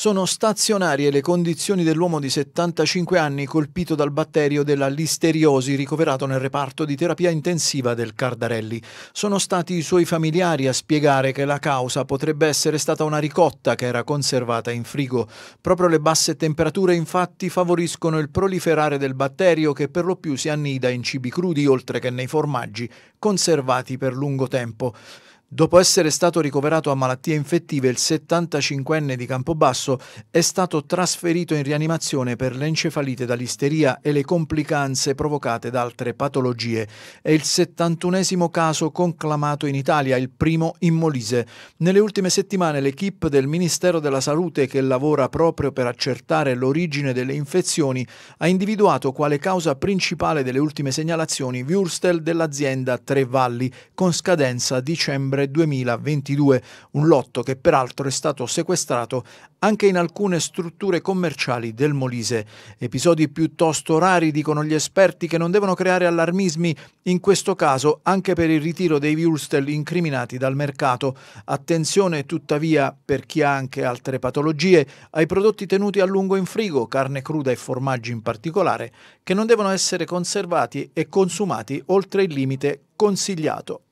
sono stazionarie le condizioni dell'uomo di 75 anni colpito dal batterio della listeriosi ricoverato nel reparto di terapia intensiva del Cardarelli. Sono stati i suoi familiari a spiegare che la causa potrebbe essere stata una ricotta che era conservata in frigo. Proprio le basse temperature infatti favoriscono il proliferare del batterio che per lo più si annida in cibi crudi oltre che nei formaggi conservati per lungo tempo. Dopo essere stato ricoverato a malattie infettive, il 75enne di Campobasso è stato trasferito in rianimazione per l'encefalite dall'isteria e le complicanze provocate da altre patologie. È il 71esimo caso conclamato in Italia, il primo in Molise. Nelle ultime settimane l'equipe del Ministero della Salute, che lavora proprio per accertare l'origine delle infezioni, ha individuato quale causa principale delle ultime segnalazioni Wurstel dell'azienda Tre Valli, con scadenza dicembre novembre 2022, un lotto che peraltro è stato sequestrato anche in alcune strutture commerciali del Molise. Episodi piuttosto rari, dicono gli esperti, che non devono creare allarmismi, in questo caso anche per il ritiro dei Wurstel incriminati dal mercato. Attenzione tuttavia per chi ha anche altre patologie ai prodotti tenuti a lungo in frigo, carne cruda e formaggi in particolare, che non devono essere conservati e consumati oltre il limite consigliato.